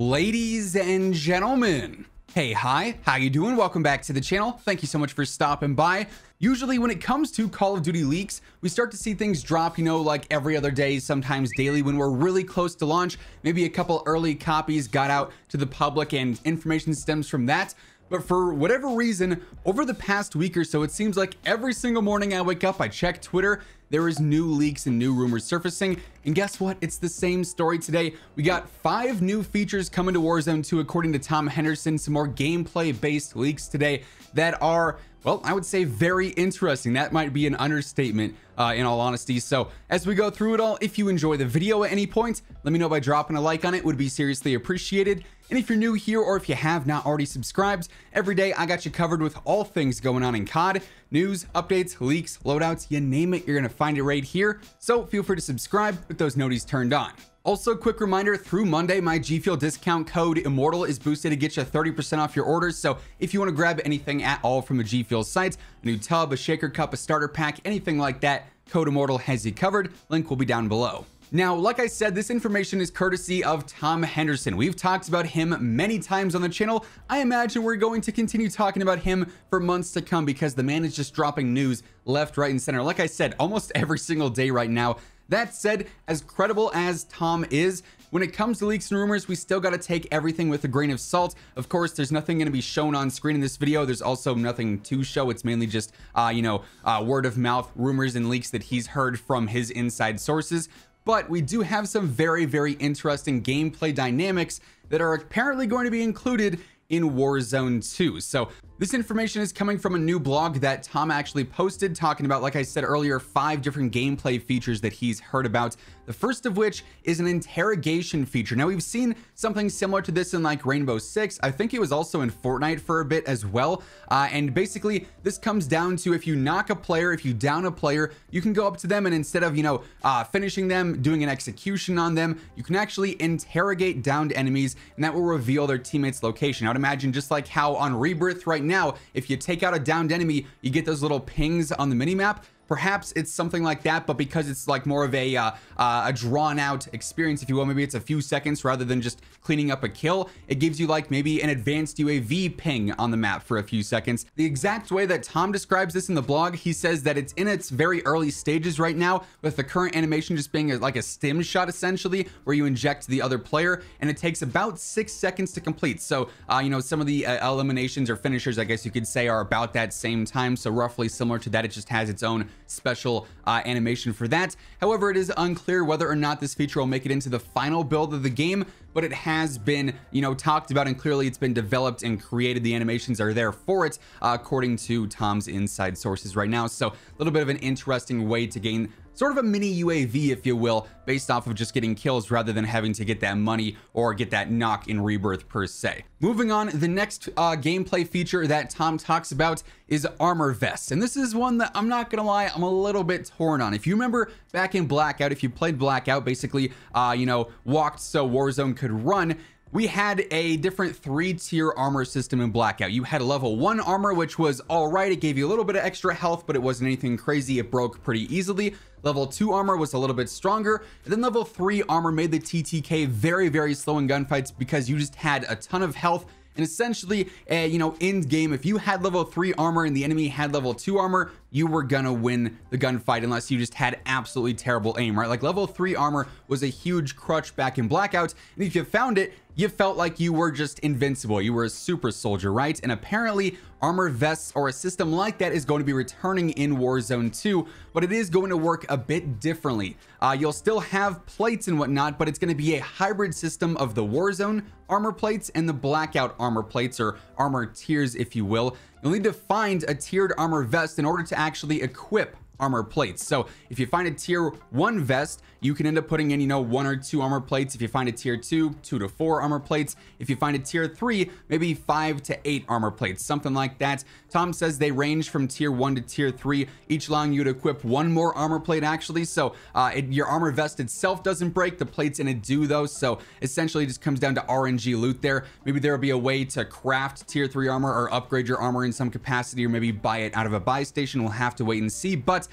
ladies and gentlemen hey hi how you doing welcome back to the channel thank you so much for stopping by usually when it comes to call of duty leaks we start to see things drop you know like every other day sometimes daily when we're really close to launch maybe a couple early copies got out to the public and information stems from that but for whatever reason over the past week or so it seems like every single morning i wake up i check twitter there is new leaks and new rumors surfacing and guess what it's the same story today we got five new features coming to warzone 2 according to tom henderson some more gameplay based leaks today that are well i would say very interesting that might be an understatement uh, in all honesty so as we go through it all if you enjoy the video at any point let me know by dropping a like on it would be seriously appreciated and if you're new here or if you have not already subscribed, every day I got you covered with all things going on in COD news, updates, leaks, loadouts, you name it, you're going to find it right here. So feel free to subscribe with those noties turned on. Also, quick reminder through Monday, my G Fuel discount code Immortal is boosted to get you 30% off your orders. So, if you want to grab anything at all from the G Fuel site, a new tub, a shaker cup, a starter pack, anything like that, code Immortal has you covered. Link will be down below. Now, like I said, this information is courtesy of Tom Henderson. We've talked about him many times on the channel. I imagine we're going to continue talking about him for months to come because the man is just dropping news left, right, and center. Like I said, almost every single day right now. That said, as credible as Tom is, when it comes to leaks and rumors, we still got to take everything with a grain of salt. Of course, there's nothing going to be shown on screen in this video. There's also nothing to show. It's mainly just, uh, you know, uh, word of mouth rumors and leaks that he's heard from his inside sources but we do have some very, very interesting gameplay dynamics that are apparently going to be included in Warzone 2. So this information is coming from a new blog that Tom actually posted talking about, like I said earlier, five different gameplay features that he's heard about. The first of which is an interrogation feature. Now we've seen something similar to this in like Rainbow Six. I think it was also in Fortnite for a bit as well. Uh, and basically this comes down to if you knock a player, if you down a player, you can go up to them and instead of, you know, uh, finishing them, doing an execution on them, you can actually interrogate downed enemies and that will reveal their teammates location. Now, imagine just like how on Rebirth right now, if you take out a downed enemy, you get those little pings on the minimap. Perhaps it's something like that, but because it's like more of a uh, uh, a drawn out experience, if you will, maybe it's a few seconds rather than just cleaning up a kill. It gives you like maybe an advanced UAV ping on the map for a few seconds. The exact way that Tom describes this in the blog, he says that it's in its very early stages right now, with the current animation just being like a stim shot essentially, where you inject the other player, and it takes about six seconds to complete. So, uh, you know, some of the uh, eliminations or finishers, I guess you could say, are about that same time. So roughly similar to that, it just has its own special uh, animation for that. However, it is unclear whether or not this feature will make it into the final build of the game but it has been, you know, talked about and clearly it's been developed and created. The animations are there for it, uh, according to Tom's inside sources right now. So a little bit of an interesting way to gain sort of a mini UAV, if you will, based off of just getting kills rather than having to get that money or get that knock in Rebirth per se. Moving on, the next uh, gameplay feature that Tom talks about is armor vests. And this is one that I'm not gonna lie, I'm a little bit torn on. If you remember back in Blackout, if you played Blackout, basically, uh, you know, walked so Warzone could run, we had a different three tier armor system in blackout you had a level one armor which was all right it gave you a little bit of extra health but it wasn't anything crazy it broke pretty easily level two armor was a little bit stronger and then level three armor made the ttk very very slow in gunfights because you just had a ton of health and essentially, uh, you know, in game, if you had level three armor and the enemy had level two armor, you were gonna win the gunfight unless you just had absolutely terrible aim, right? Like level three armor was a huge crutch back in Blackout. And if you found it, you felt like you were just invincible. You were a super soldier, right? And apparently armor vests or a system like that is going to be returning in Warzone 2, but it is going to work a bit differently. Uh, you'll still have plates and whatnot, but it's going to be a hybrid system of the Warzone armor plates and the blackout armor plates or armor tiers, if you will. You'll need to find a tiered armor vest in order to actually equip armor plates. So if you find a tier one vest, you can end up putting in, you know, one or two armor plates. If you find a tier two, two to four armor plates. If you find a tier three, maybe five to eight armor plates, something like that. Tom says they range from tier one to tier three, each allowing you to equip one more armor plate actually. So uh, it, your armor vest itself doesn't break, the plates in it do though. So essentially it just comes down to RNG loot there. Maybe there'll be a way to craft tier three armor or upgrade your armor in some capacity, or maybe buy it out of a buy station. We'll have to wait and see. But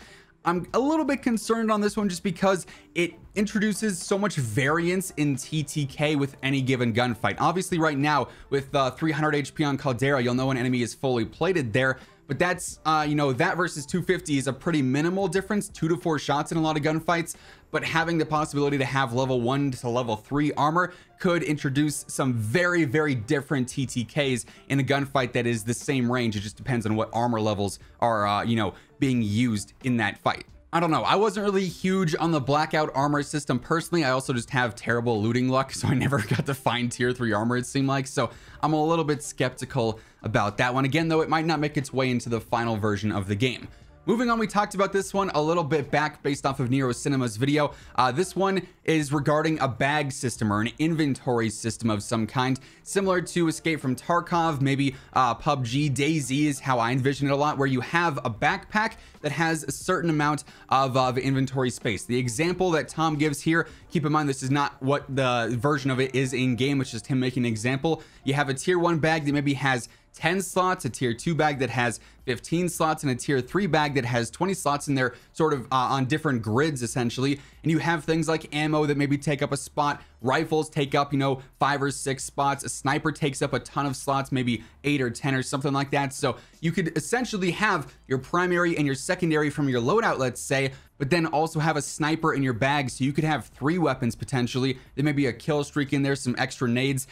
I'm a little bit concerned on this one just because it introduces so much variance in TTK with any given gunfight. Obviously right now with uh, 300 HP on Caldera, you'll know an enemy is fully plated there, but that's uh you know that versus 250 is a pretty minimal difference two to four shots in a lot of gunfights but having the possibility to have level one to level three armor could introduce some very very different ttks in a gunfight that is the same range it just depends on what armor levels are uh you know being used in that fight I don't know. I wasn't really huge on the blackout armor system personally. I also just have terrible looting luck, so I never got to find tier three armor, it seemed like. So I'm a little bit skeptical about that one. Again, though, it might not make its way into the final version of the game. Moving on, we talked about this one a little bit back based off of Nero Cinema's video. Uh, this one is regarding a bag system or an inventory system of some kind, similar to Escape from Tarkov, maybe uh, PUBG Daisy is how I envision it a lot, where you have a backpack that has a certain amount of, of inventory space. The example that Tom gives here, keep in mind this is not what the version of it is in game, it's just him making an example. You have a tier one bag that maybe has 10 slots, a tier 2 bag that has 15 slots, and a tier 3 bag that has 20 slots, in there, sort of uh, on different grids essentially. And you have things like ammo that maybe take up a spot, rifles take up, you know, five or six spots, a sniper takes up a ton of slots, maybe eight or 10 or something like that. So you could essentially have your primary and your secondary from your loadout, let's say, but then also have a sniper in your bag. So you could have three weapons potentially. There may be a kill streak in there, some extra nades.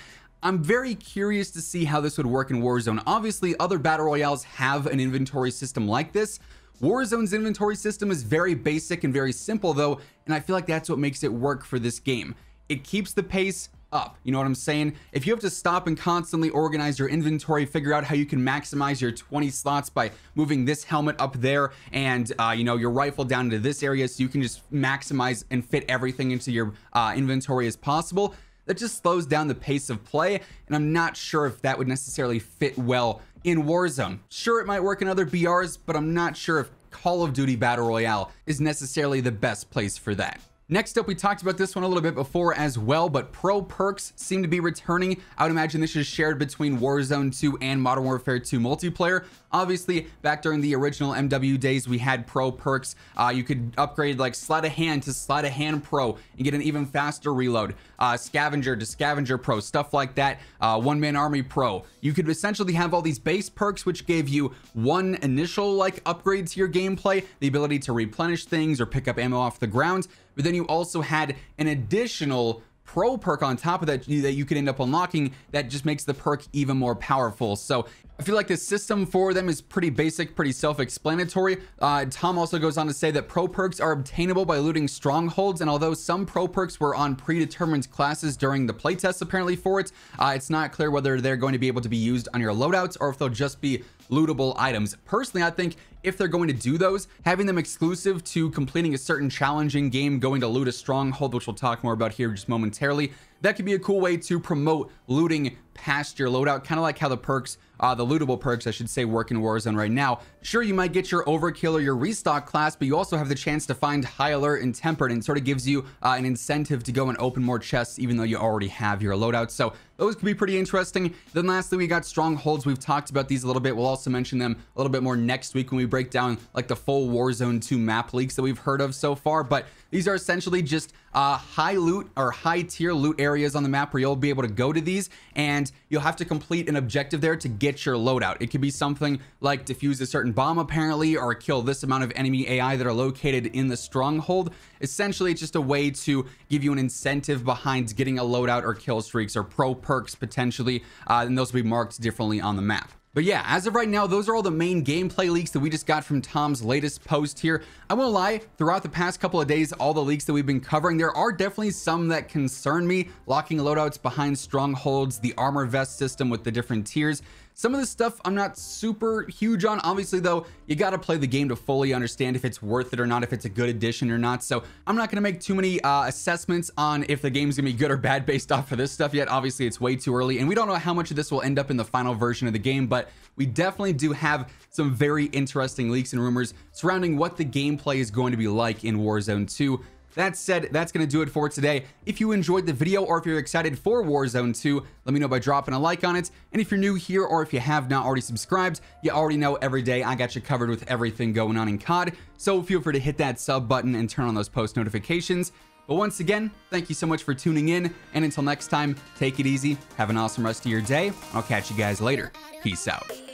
I'm very curious to see how this would work in Warzone. Obviously, other battle royales have an inventory system like this. Warzone's inventory system is very basic and very simple though, and I feel like that's what makes it work for this game. It keeps the pace up. You know what I'm saying? If you have to stop and constantly organize your inventory, figure out how you can maximize your 20 slots by moving this helmet up there and, uh, you know, your rifle down into this area so you can just maximize and fit everything into your uh, inventory as possible, that just slows down the pace of play. And I'm not sure if that would necessarily fit well in Warzone. Sure, it might work in other BRs, but I'm not sure if Call of Duty Battle Royale is necessarily the best place for that. Next up, we talked about this one a little bit before as well, but pro perks seem to be returning. I would imagine this is shared between Warzone 2 and Modern Warfare 2 multiplayer. Obviously, back during the original MW days, we had pro perks. Uh, you could upgrade like Slide of Hand to Slide of Hand Pro and get an even faster reload. Uh, Scavenger to Scavenger Pro, stuff like that. Uh, one Man Army Pro. You could essentially have all these base perks, which gave you one initial like upgrade to your gameplay, the ability to replenish things or pick up ammo off the ground. But then you also had an additional pro perk on top of that that you could end up unlocking that just makes the perk even more powerful so I feel like the system for them is pretty basic, pretty self-explanatory. Uh, Tom also goes on to say that pro perks are obtainable by looting strongholds, and although some pro perks were on predetermined classes during the playtest apparently for it, uh, it's not clear whether they're going to be able to be used on your loadouts or if they'll just be lootable items. Personally, I think if they're going to do those, having them exclusive to completing a certain challenging game, going to loot a stronghold, which we'll talk more about here just momentarily, that could be a cool way to promote looting past your loadout, kind of like how the perks, uh, the lootable perks, I should say, work in Warzone right now. Sure, you might get your overkill or your restock class, but you also have the chance to find high alert and tempered and sort of gives you uh, an incentive to go and open more chests, even though you already have your loadout. So those could be pretty interesting. Then lastly, we got strongholds. We've talked about these a little bit. We'll also mention them a little bit more next week when we break down like the full Warzone 2 map leaks that we've heard of so far. But these are essentially just uh, high loot or high tier loot areas on the map where you'll be able to go to these and you'll have to complete an objective there to get your loadout. It could be something like defuse a certain bomb apparently or kill this amount of enemy AI that are located in the stronghold. Essentially, it's just a way to give you an incentive behind getting a loadout or kill streaks or pro perks potentially, uh, and those will be marked differently on the map. But yeah, as of right now, those are all the main gameplay leaks that we just got from Tom's latest post here. I won't lie, throughout the past couple of days, all the leaks that we've been covering, there are definitely some that concern me. Locking loadouts behind strongholds, the armor vest system with the different tiers. Some of this stuff I'm not super huge on. Obviously, though, you got to play the game to fully understand if it's worth it or not, if it's a good addition or not. So I'm not going to make too many uh, assessments on if the game's going to be good or bad based off of this stuff yet. Obviously, it's way too early, and we don't know how much of this will end up in the final version of the game, but we definitely do have some very interesting leaks and rumors surrounding what the gameplay is going to be like in Warzone 2 that said that's gonna do it for today if you enjoyed the video or if you're excited for warzone 2 let me know by dropping a like on it and if you're new here or if you have not already subscribed you already know every day i got you covered with everything going on in cod so feel free to hit that sub button and turn on those post notifications but once again thank you so much for tuning in and until next time take it easy have an awesome rest of your day i'll catch you guys later peace out